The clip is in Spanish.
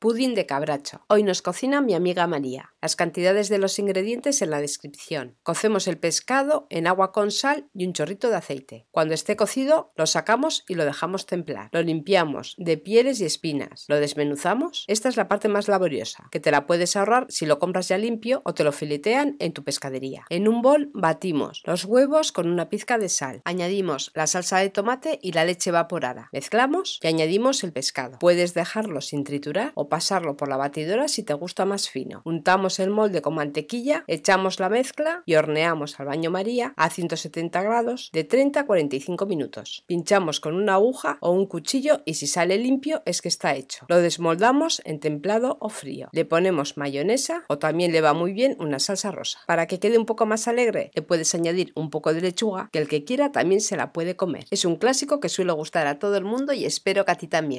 Pudín de cabracho. Hoy nos cocina mi amiga María. Las cantidades de los ingredientes en la descripción. Cocemos el pescado en agua con sal y un chorrito de aceite. Cuando esté cocido, lo sacamos y lo dejamos templar. Lo limpiamos de pieles y espinas. Lo desmenuzamos. Esta es la parte más laboriosa, que te la puedes ahorrar si lo compras ya limpio o te lo filetean en tu pescadería. En un bol batimos los huevos con una pizca de sal. Añadimos la salsa de tomate y la leche evaporada. Mezclamos y añadimos el pescado. Puedes dejarlo sin triturar o pasarlo por la batidora si te gusta más fino. Untamos el molde con mantequilla, echamos la mezcla y horneamos al baño María a 170 grados de 30 a 45 minutos. Pinchamos con una aguja o un cuchillo y si sale limpio es que está hecho. Lo desmoldamos en templado o frío. Le ponemos mayonesa o también le va muy bien una salsa rosa. Para que quede un poco más alegre le puedes añadir un poco de lechuga que el que quiera también se la puede comer. Es un clásico que suele gustar a todo el mundo y espero que a ti también.